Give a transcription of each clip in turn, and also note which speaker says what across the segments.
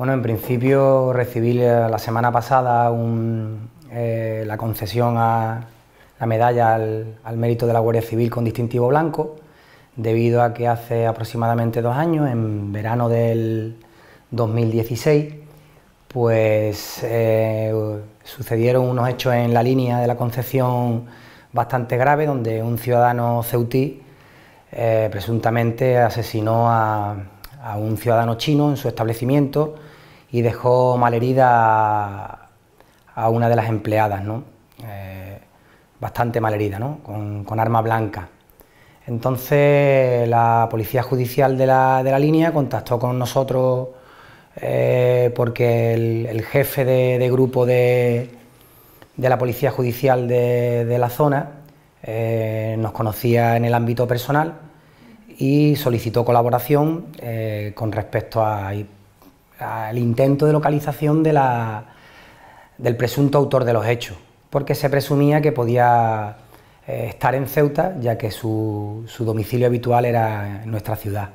Speaker 1: Bueno, en principio recibí la semana pasada eh, la concesión a la medalla al, mérito de la Guardia Civil con distintivo blanco, debido a que hace aproximadamente dos años, en verano del 2016, pues eh, sucedieron unos hechos en la línea de la Concepción bastante grave, donde un ciudadano ceutí eh, presuntamente asesinó a un ciudadano chino en su establecimiento y dejó malherida a, una de las empleadas, ¿no? Eh, bastante malherida, ¿no? Con, arma blanca. Entonces la policía judicial de la, línea contactó con nosotros eh, porque el, jefe de, grupo de, de la policía judicial de, la zona eh, nos conocía en el ámbito personal y solicitó colaboración con respecto a al intento de localización de del presunto autor de los hechos, porque se presumía que podía eh, estar en Ceuta, ya que su, domicilio habitual era en nuestra ciudad.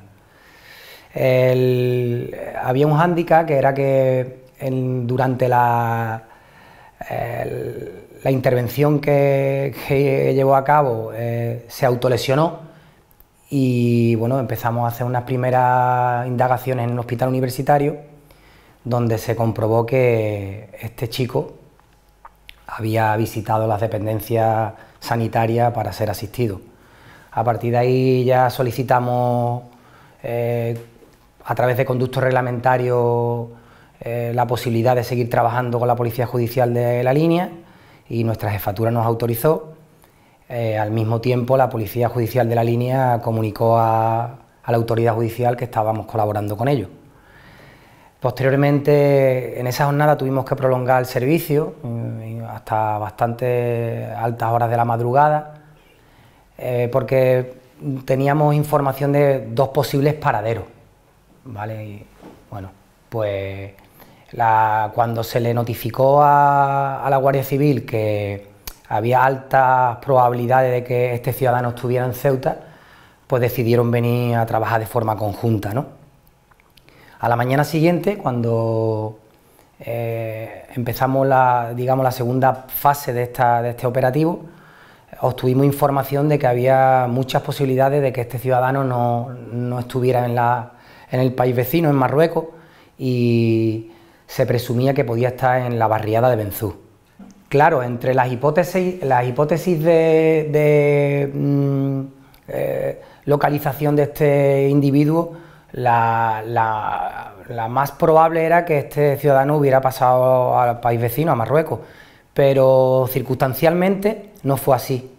Speaker 1: había un hándicap que era que durante la, la intervención que, llevó a cabo eh, se autolesionó y bueno, empezamos a hacer unas primeras indagaciones en el hospital universitario donde se comprobó que este chico había visitado las dependencias sanitarias para ser asistido. A partir de ahí ya solicitamos eh, a través de conductos reglamentarios eh, la posibilidad de seguir trabajando con la Policía Judicial de la línea y nuestra jefatura nos autorizó. Eh, al mismo tiempo, la Policía Judicial de la línea comunicó a la autoridad judicial que estábamos colaborando con ellos. Posteriormente, en esa jornada tuvimos que prolongar el servicio mm, hasta bastante altas horas de la madrugada, eh, porque teníamos información de dos posibles paraderos. bueno, pues cuando se le notificó a, a la Guardia Civil que había altas probabilidades de que este ciudadano estuviera en Ceuta, pues decidieron venir a trabajar de forma conjunta. ¿no? A la mañana siguiente, cuando eh, empezamos la, digamos, la segunda fase de, este operativo, obtuvimos información de que había muchas posibilidades de que este ciudadano no, estuviera en, el país vecino, en Marruecos, y se presumía que podía estar en la barriada de Benzú. Claro, entre las hipótesis, las hipótesis de, mm, eh, localización de este individuo, la, la, más probable era que este ciudadano hubiera pasado al país vecino, a Marruecos, pero circunstancialmente no fue así.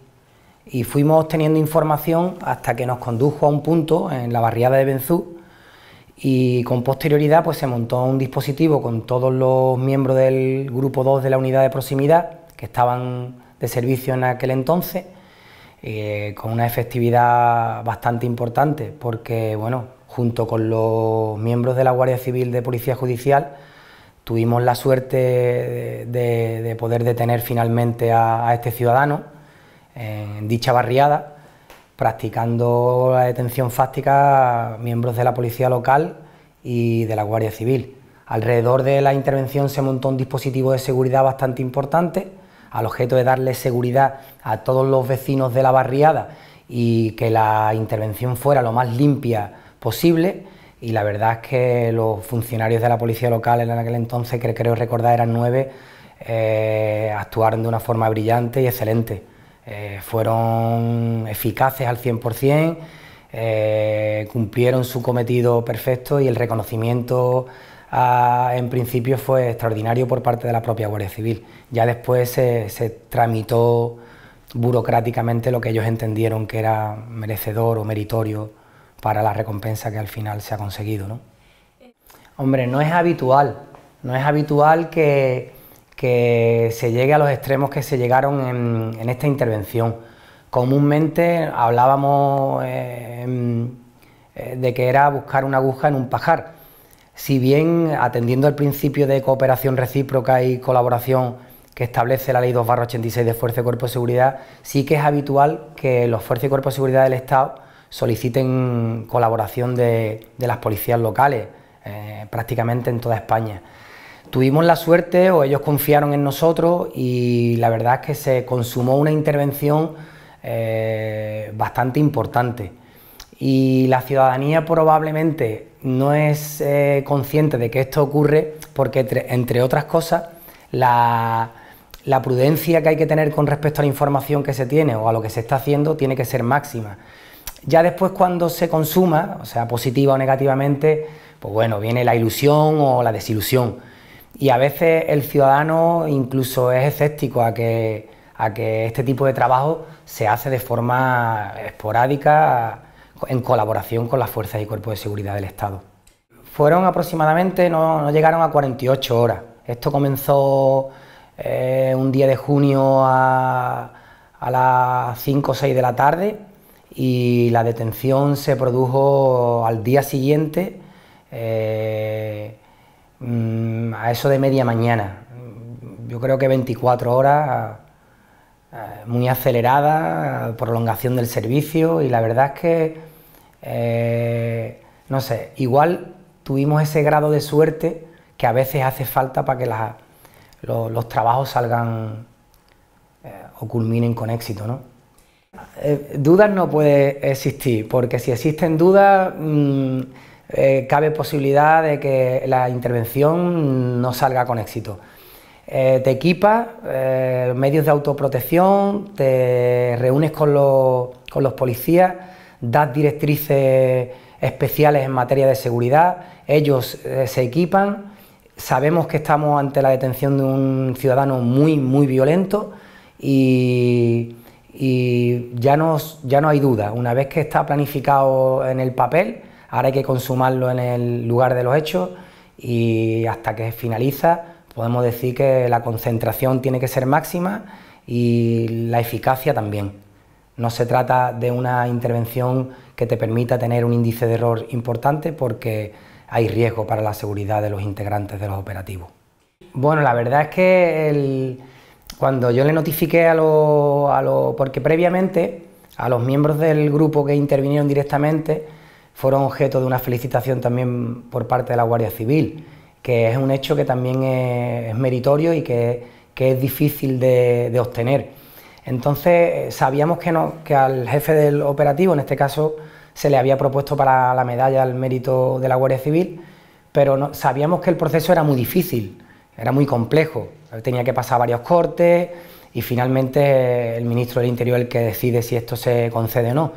Speaker 1: Y fuimos teniendo información hasta que nos condujo a un punto en la barriada de Benzú y con posterioridad pues, se montó un dispositivo con todos los miembros del grupo 2 de la unidad de proximidad que estaban de servicio en aquel entonces, eh, con una efectividad bastante importante, porque bueno, junto con los miembros de la Guardia Civil de Policía Judicial, tuvimos la suerte de, poder detener finalmente a, este ciudadano eh, en dicha barriada, practicando la detención fáctica miembros de la Policía Local y de la Guardia Civil. Alrededor de la intervención se montó un dispositivo de seguridad bastante importante, al objeto de darle seguridad a todos los vecinos de la barriada y que la intervención fuera lo más limpia posible y la verdad es que los funcionarios de la policía local en aquel entonces, que creo recordar eran nueve, eh, actuaron de una forma brillante y excelente. Eh, fueron eficaces al 100%, eh, cumplieron su cometido perfecto y el reconocimiento ah, en principio fue extraordinario por parte de la propia Guardia Civil. Ya después se, se tramitó burocráticamente lo que ellos entendieron que era merecedor o meritorio para la recompensa que al final se ha conseguido. ¿no? Hombre, no es habitual, no es habitual que, que se llegue a los extremos que se llegaron en, esta intervención. Comúnmente hablábamos eh, eh, de que era buscar una aguja en un pajar. Si bien, atendiendo al principio de cooperación recíproca y colaboración que establece la Ley 2 86 de Fuerza y Cuerpo de Seguridad, sí que es habitual que los Fuerzas y Cuerpos de Seguridad del Estado soliciten colaboración de, las policías locales, eh, prácticamente en toda España. Tuvimos la suerte o ellos confiaron en nosotros y la verdad es que se consumó una intervención eh, bastante importante. Y la ciudadanía probablemente no es eh, consciente de que esto ocurre porque, entre, otras cosas, la prudencia que hay que tener con respecto a la información que se tiene o a lo que se está haciendo tiene que ser máxima. Ya después cuando se consuma, o sea, positiva o negativamente, pues bueno, viene la ilusión o la desilusión. Y a veces el ciudadano incluso es escéptico a que, a que este tipo de trabajo se hace de forma esporádica en colaboración con las fuerzas y cuerpos de seguridad del Estado. Fueron aproximadamente, no, llegaron a 48 horas. Esto comenzó eh, un día de junio a, a las 5 o 6 de la tarde y la detención se produjo al día siguiente, eh, mm, a eso de media mañana. Yo creo que 24 horas eh, muy acelerada, prolongación del servicio y la verdad es que, eh, no sé, igual tuvimos ese grado de suerte que a veces hace falta para que los trabajos salgan o culminen con éxito, ¿no? Eh, dudas no puede existir, porque si existen dudas, mm, eh, cabe posibilidad de que la intervención no salga con éxito. Eh, te equipas, medios de autoprotección, te reúnes con los, con los policías, das directrices especiales en materia de seguridad, ellos se equipan, sabemos que estamos ante la detención de un ciudadano muy, muy violento y y ya no, ya no hay duda. Una vez que está planificado en el papel, ahora hay que consumarlo en el lugar de los hechos y hasta que finaliza podemos decir que la concentración tiene que ser máxima y la eficacia también. No se trata de una intervención que te permita tener un índice de error importante porque hay riesgo para la seguridad de los integrantes de los operativos. Bueno, la verdad es que el, cuando yo le notifiqué a los... porque previamente a los miembros del grupo que intervinieron directamente fueron objeto de una felicitación también por parte de la Guardia Civil, que es un hecho que también es, meritorio y que, que, es difícil de, obtener. Entonces sabíamos que, no, que al jefe del operativo, en este caso, se le había propuesto para la medalla al mérito de la Guardia Civil, pero sabíamos que el proceso era muy difícil era muy complejo, tenía que pasar varios cortes y finalmente el ministro del Interior el que decide si esto se concede o no.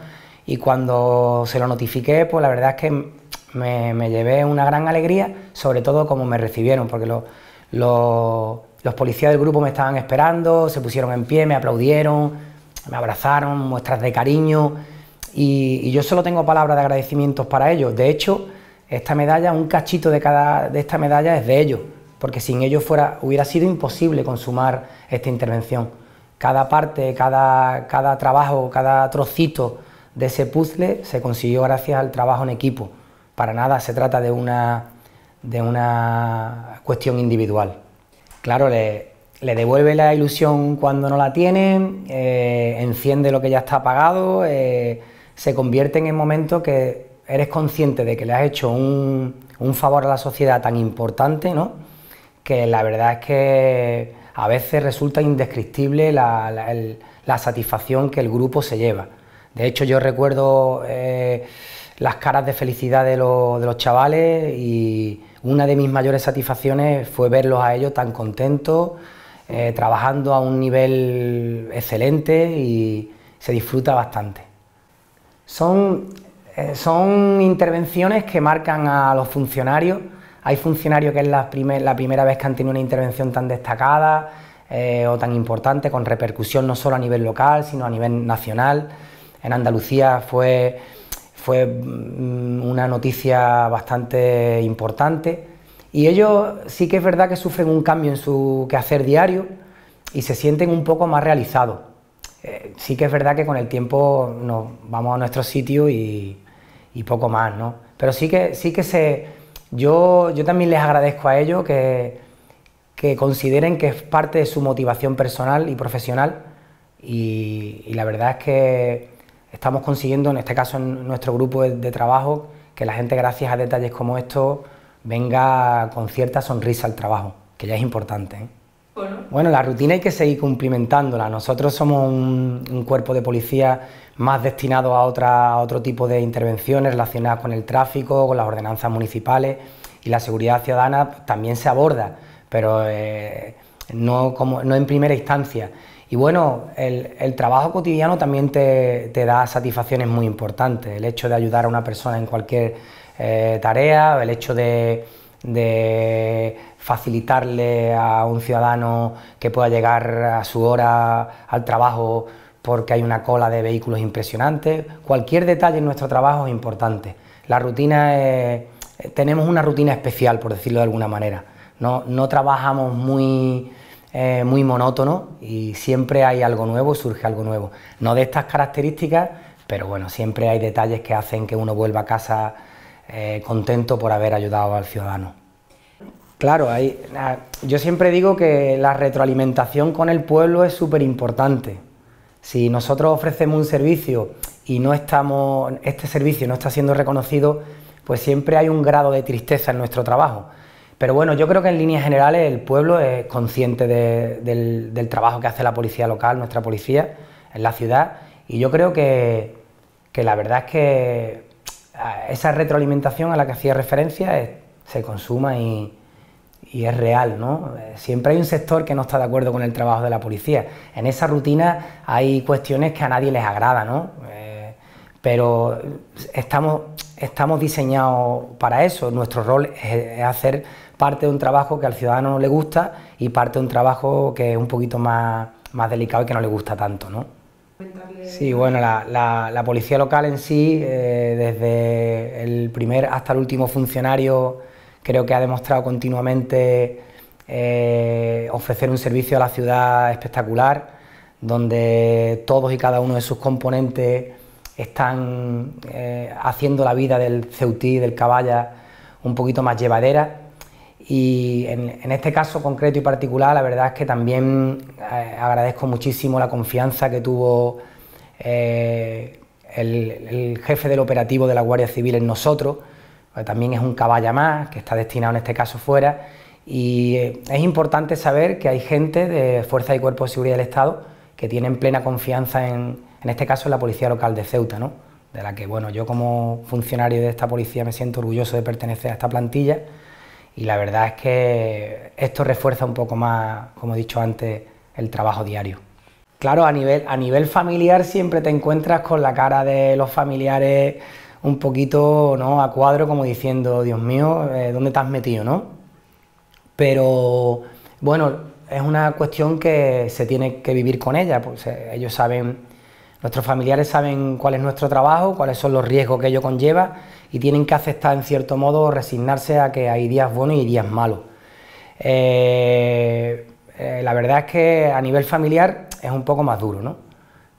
Speaker 1: Y cuando se lo notifiqué, pues la verdad es que me, llevé una gran alegría, sobre todo como me recibieron, porque los policías del grupo me estaban esperando, se pusieron en pie, me aplaudieron, me abrazaron, muestras de cariño, y, yo solo tengo palabras de agradecimientos para ellos. De hecho, esta medalla, un cachito de cada de esta medalla es de ellos porque sin ellos fuera, hubiera sido imposible consumar esta intervención. Cada parte, cada, trabajo, cada trocito de ese puzzle se consiguió gracias al trabajo en equipo. Para nada se trata de una, cuestión individual. Claro, le, devuelve la ilusión cuando no la tiene, eh, enciende lo que ya está apagado, eh, se convierte en el momento que eres consciente de que le has hecho un, un favor a la sociedad tan importante, ¿no? que la verdad es que a veces resulta indescriptible la, satisfacción que el grupo se lleva. De hecho, yo recuerdo eh, las caras de felicidad de, los chavales y una de mis mayores satisfacciones fue verlos a ellos tan contentos, eh, trabajando a un nivel excelente y se disfruta bastante. son eh, intervenciones que marcan a los funcionarios hay funcionarios que es la, la primera vez que han tenido una intervención tan destacada eh, o tan importante, con repercusión no solo a nivel local, sino a nivel nacional. En Andalucía fue, fue mm, una noticia bastante importante. Y ellos sí que es verdad que sufren un cambio en su quehacer diario y se sienten un poco más realizados. Eh, sí que es verdad que con el tiempo nos vamos a nuestro sitio y, y poco más, ¿no? Pero sí que, sí que se, yo, yo también les agradezco a ellos que, consideren que es parte de su motivación personal y profesional y, la verdad es que estamos consiguiendo, en este caso en nuestro grupo de, trabajo, que la gente gracias a detalles como estos venga con cierta sonrisa al trabajo, que ya es importante. ¿eh? Bueno. la rutina hay que seguir cumplimentándola. Nosotros somos un, cuerpo de policía más destinado a, otra, otro tipo de intervenciones relacionadas con el tráfico, con las ordenanzas municipales y la seguridad ciudadana también se aborda, pero eh, no, como, no en primera instancia. Y bueno, el, trabajo cotidiano también te, da satisfacciones muy importantes. El hecho de ayudar a una persona en cualquier eh, tarea, el hecho de de facilitarle a un ciudadano que pueda llegar a su hora al trabajo porque hay una cola de vehículos impresionante. Cualquier detalle en nuestro trabajo es importante. La rutina tenemos una rutina especial, por decirlo de alguna manera. No, trabajamos muy, eh, muy monótono y siempre hay algo nuevo, surge algo nuevo. No de estas características, pero bueno, siempre hay detalles que hacen que uno vuelva a casa eh, contento por haber ayudado al ciudadano. Claro, ah, yo siempre digo que la retroalimentación con el pueblo es súper importante. Si nosotros ofrecemos un servicio y no estamos, este servicio no está siendo reconocido, pues siempre hay un grado de tristeza en nuestro trabajo. Pero bueno, yo creo que en líneas generales el pueblo es consciente del, trabajo que hace la policía local, nuestra policía, en la ciudad, y yo creo que la verdad es que esa retroalimentación a la que hacía referencia eh, se consuma y, es real, ¿no? Eh, siempre hay un sector que no está de acuerdo con el trabajo de la policía. En esa rutina hay cuestiones que a nadie les agrada, ¿no? Eh, pero estamos, diseñados para eso. Nuestro rol es, hacer parte de un trabajo que al ciudadano no le gusta y parte de un trabajo que es un poquito más, más delicado y que no le gusta tanto, ¿no? Sí, bueno, la, policía local en sí, eh, desde el primer hasta el último funcionario, creo que ha demostrado continuamente eh, ofrecer un servicio a la ciudad espectacular, donde todos y cada uno de sus componentes están eh, haciendo la vida del Ceutí, del Caballa, un poquito más llevadera y en, este caso concreto y particular, la verdad es que también eh, agradezco muchísimo la confianza que tuvo eh, el, jefe del operativo de la Guardia Civil en nosotros. Pues también es un caballa más que está destinado en este caso fuera. Y eh, es importante saber que hay gente de Fuerza y Cuerpo de Seguridad del Estado que tienen plena confianza en, en este caso, en la Policía Local de Ceuta, ¿no? de la que bueno, yo como funcionario de esta policía me siento orgulloso de pertenecer a esta plantilla y la verdad es que esto refuerza un poco más, como he dicho antes, el trabajo diario. Claro, a nivel, a nivel familiar siempre te encuentras con la cara de los familiares un poquito ¿no? a cuadro, como diciendo, Dios mío, eh, ¿dónde te has metido? ¿no? Pero bueno, es una cuestión que se tiene que vivir con ella, pues eh, ellos saben Nuestros familiares saben cuál es nuestro trabajo, cuáles son los riesgos que ello conlleva y tienen que aceptar en cierto modo resignarse a que hay días buenos y días malos. Eh, eh, la verdad es que a nivel familiar es un poco más duro, ¿no?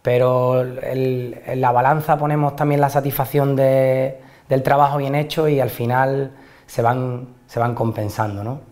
Speaker 1: Pero en la balanza ponemos también la satisfacción del trabajo bien hecho y al final se van, se van compensando, ¿no?